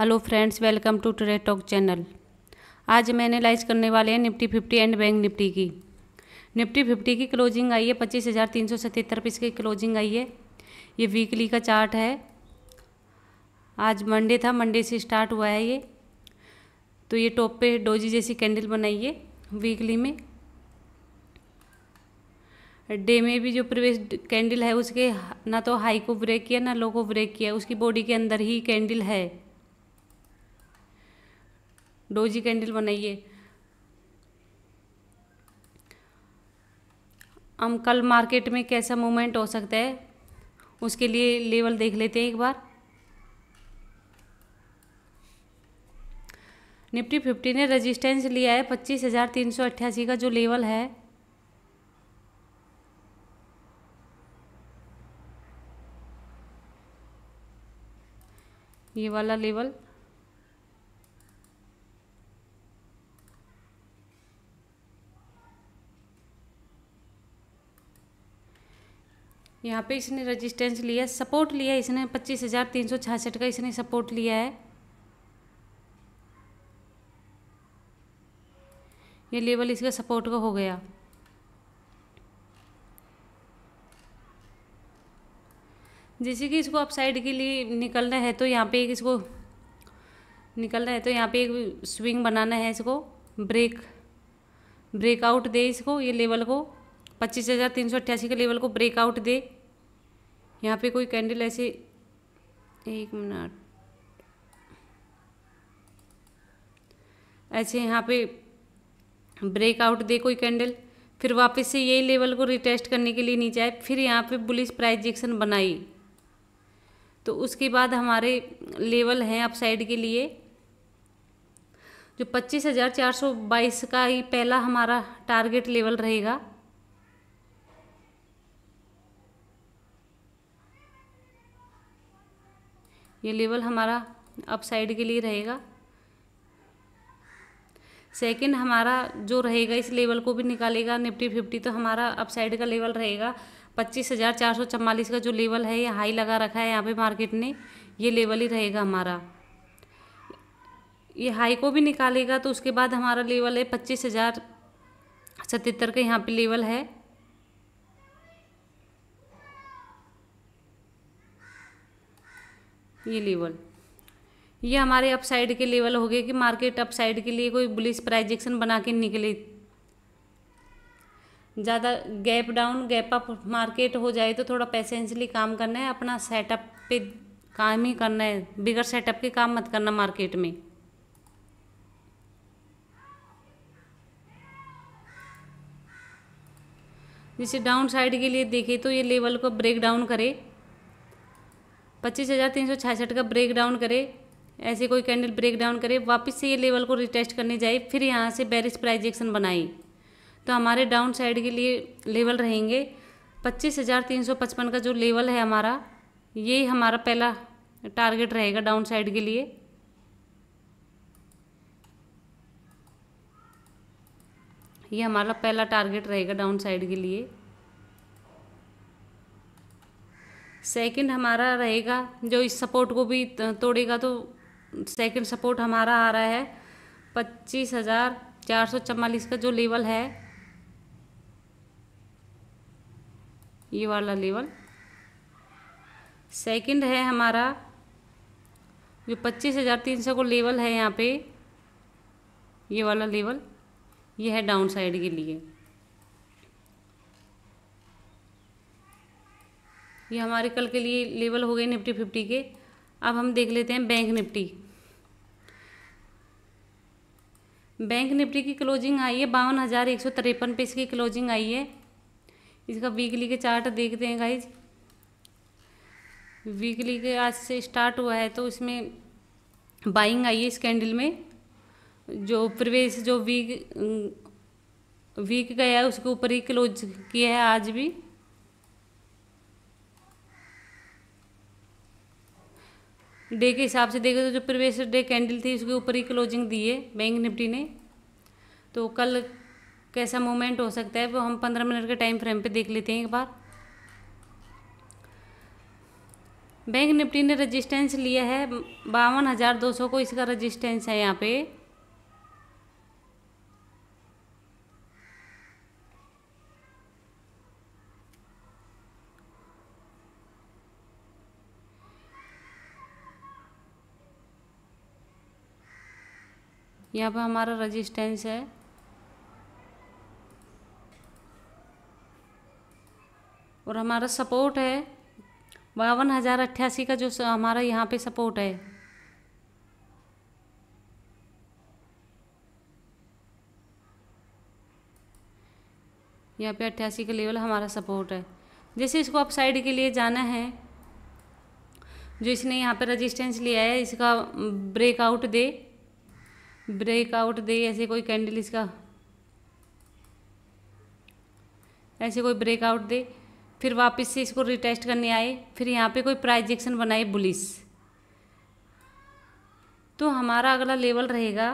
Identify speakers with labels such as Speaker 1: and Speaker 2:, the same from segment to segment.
Speaker 1: hello friends welcome to today talk channel आज मैं analyse करने वाले हैं Nifty fifty and Bank Nifty की निफ्टी फिफ्टी की क्लोजिंग आई है पच्चीस हज़ार तीन सौ सतहत्तर पर इसकी क्लोजिंग आई है ये वीकली का चार्ट है आज मंडे था मंडे से स्टार्ट हुआ है ये तो ये टॉप पे डोजी जैसी कैंडल बनाइए वीकली में डे में भी जो प्रवेश कैंडल है उसके ना तो हाई को ब्रेक किया ना लो को ब्रेक किया उसकी बॉडी के अंदर ही कैंडल है डोजी कैंडल बनाइए हम कल मार्केट में कैसा मूवमेंट हो सकता है उसके लिए लेवल देख लेते हैं एक बार निफ्टी फिफ्टी ने रेजिस्टेंस लिया है पच्चीस हज़ार तीन सौ अट्ठासी का जो लेवल है ये वाला लेवल यहाँ पे इसने रजिस्टेंस लिया सपोर्ट लिया इसने पच्चीस हज़ार तीन सौ छियासठ का इसने सपोर्ट लिया है ये लेवल इसका सपोर्ट का हो गया जैसे कि इसको अपसाइड के लिए निकलना है तो यहाँ पे एक इसको निकलना है तो यहाँ पे एक स्विंग बनाना है इसको ब्रेक ब्रेकआउट दे इसको ये लेवल को पच्चीस हज़ार तीन सौ अट्ठासी के लेवल को ब्रेकआउट दे यहाँ पे कोई कैंडल ऐसे एक मिनट ऐसे यहाँ पे ब्रेकआउट दे कोई कैंडल फिर वापस से यही लेवल को रिटेस्ट करने के लिए नीचे आए फिर यहाँ पे बुलिस प्राइजेक्शन बनाई तो उसके बाद हमारे लेवल हैं अपसाइड के लिए जो पच्चीस हज़ार चार सौ बाईस का ही पहला हमारा टारगेट लेवल रहेगा ये लेवल हमारा अप साइड के लिए रहेगा सेकंड हमारा जो रहेगा इस लेवल को भी निकालेगा निफ्टी फिफ्टी तो हमारा अप साइड का लेवल रहेगा पच्चीस हज़ार चार सौ चवालीस का जो लेवल है ये हाई लगा रखा है यहाँ पे मार्केट ने ये लेवल ही रहेगा हमारा ये हाई को भी निकालेगा तो उसके बाद हमारा लेवल है पच्चीस हज़ार सतहत्तर का यहाँ पे लेवल है ये लेवल ये हमारे अपसाइड के लेवल हो गए कि मार्केट अपसाइड के लिए कोई बुलिस प्राइजेक्शन बना के निकले ज़्यादा gap down gap up market हो जाए तो थोड़ा पैसेंशली काम करना है अपना सेटअप पे काम ही करना है बिगर सेटअप के काम मत करना मार्केट में जैसे डाउन साइड के लिए देखें तो ये लेवल को ब्रेक डाउन करे पच्चीस हज़ार तीन सौ छियासठ का ब्रेक डाउन करे ऐसे कोई कैंडल ब्रेक डाउन करे वापस से ये लेवल को रिटेस्ट करने जाए फिर यहाँ से बैरिस प्राइजेक्शन बनाई तो हमारे डाउन साइड के लिए लेवल रहेंगे पच्चीस हज़ार तीन सौ पचपन का जो लेवल है हमारा ये हमारा पहला टारगेट रहेगा डाउन साइड के लिए ये हमारा पहला टारगेट रहेगा डाउन साइड के लिए सेकंड हमारा रहेगा जो इस सपोर्ट को भी तोड़ेगा तो सेकंड सपोर्ट हमारा आ रहा है पच्चीस हज़ार चार सौ चवालीस का जो लेवल है ये वाला लेवल सेकंड है हमारा जो पच्चीस हज़ार तीन सौ को लेवल है यहाँ पे ये वाला लेवल ये है डाउन साइड के लिए ये हमारे कल के लिए लेवल हो गए निफ्टी फिफ्टी के अब हम देख लेते हैं बैंक निफ्टी बैंक निफ्टी की क्लोजिंग आई है बावन हज़ार एक सौ तिरपन पे इसकी क्लोजिंग आई है इसका वीकली के चार्ट देखते हैं गाइज वीकली के आज से स्टार्ट हुआ है तो इसमें बाइंग आई है इस कैंडल में जो प्रवेश जो वीक वीक गया है उसके ऊपर ही क्लोज किया है आज भी डे के हिसाब से देखें तो जो प्रीवियस डे कैंडल थी उसके ऊपर ही क्लोजिंग दी है बैंक निफ्टी ने तो कल कैसा मोमेंट हो सकता है वो हम पंद्रह मिनट के टाइम फ्रेम पे देख लेते हैं एक बार बैंक निफ्टी ने रजिस्टेंस लिया है बावन हज़ार दो सौ को इसका रजिस्टेंस है यहाँ पे यहाँ पर हमारा रजिस्टेंस है और हमारा सपोर्ट है बावन हज़ार अट्ठासी का जो हमारा यहाँ पे सपोर्ट है यहाँ पे अट्ठासी का लेवल हमारा सपोर्ट है जैसे इसको आप साइड के लिए जाना है जो इसने यहाँ पे रेजिस्टेंस लिया है इसका ब्रेकआउट दे ब्रेकआउट दे ऐसे कोई कैंडल इसका ऐसे कोई ब्रेकआउट दे फिर वापस से इसको रिटेस्ट करने आए फिर यहाँ पे कोई प्राइजेक्शन बनाए बुलिस तो हमारा अगला लेवल रहेगा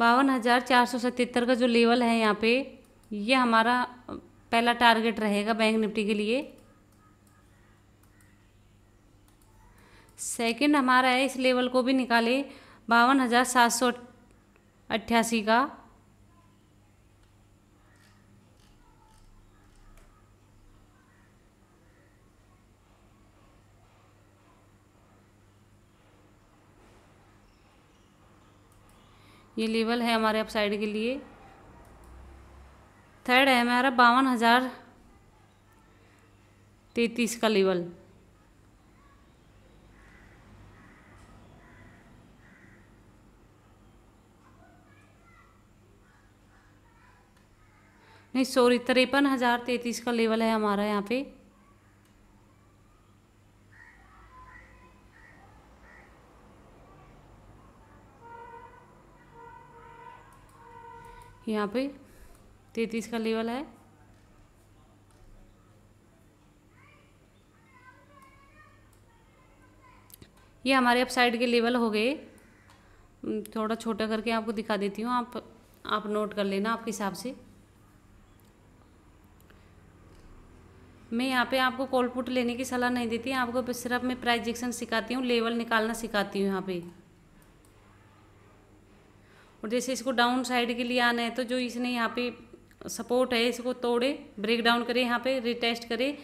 Speaker 1: बावन हज़ार चार सौ सतहत्तर का जो लेवल है यहाँ पे ये हमारा पहला टारगेट रहेगा बैंक निफ्टी के लिए सेकंड हमारा है इस लेवल को भी निकाले बावन हज़ार सात सौ अट्ठासी का ये लेवल है हमारे अपसाइड के लिए थर्ड है हमारा बावन हज़ार तैतीस का लेवल नहीं सॉरी तिरपन हज़ार तैतीस का लेवल है हमारा यहाँ पे यहाँ पे तैतीस का लेवल है ये हमारे अपसाइड के लेवल हो गए थोड़ा छोटा करके आपको दिखा देती हूँ आप आप नोट कर लेना आपके हिसाब से मैं यहाँ पे आपको कोलपुट लेने की सलाह नहीं देती आपको सिर्फ मैं प्राइजेक्शन सिखाती हूँ लेवल निकालना सिखाती हूँ यहाँ पे और जैसे इसको डाउन साइड के लिए आना है तो जो इसने यहाँ पे सपोर्ट है इसको तोड़े ब्रेक डाउन करे यहाँ पे रिटेस्ट करे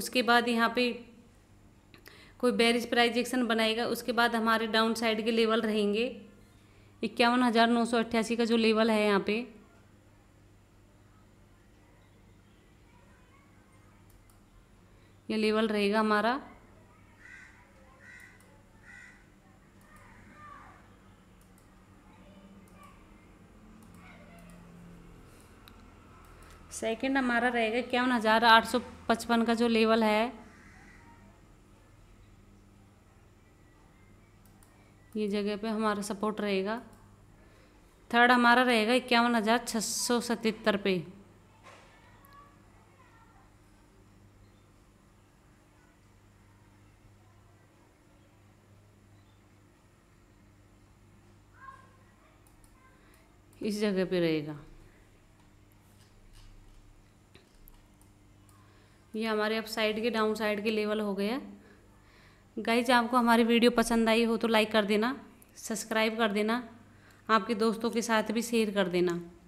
Speaker 1: उसके बाद यहाँ पे कोई बैरिज प्राइजेक्शन बनाएगा उसके बाद हमारे डाउन साइड के लेवल रहेंगे इक्यावन हज़ार नौ सौ अट्ठासी का जो लेवल है यहाँ पे ये लेवल रहेगा हमारा सेकंड हमारा रहेगा इक्यावन हज़ार आठ सौ पचपन का जो लेवल है ये जगह पे हमारा सपोर्ट रहेगा थर्ड हमारा रहेगा इक्यावन हज़ार छः सौ सतहत्तर पे इस जगह पे रहेगा ये हमारे अप साइड के डाउन साइड के लेवल हो गया गाइज आपको हमारी वीडियो पसंद आई हो तो लाइक कर देना सब्सक्राइब कर देना आपके दोस्तों के साथ भी शेयर कर देना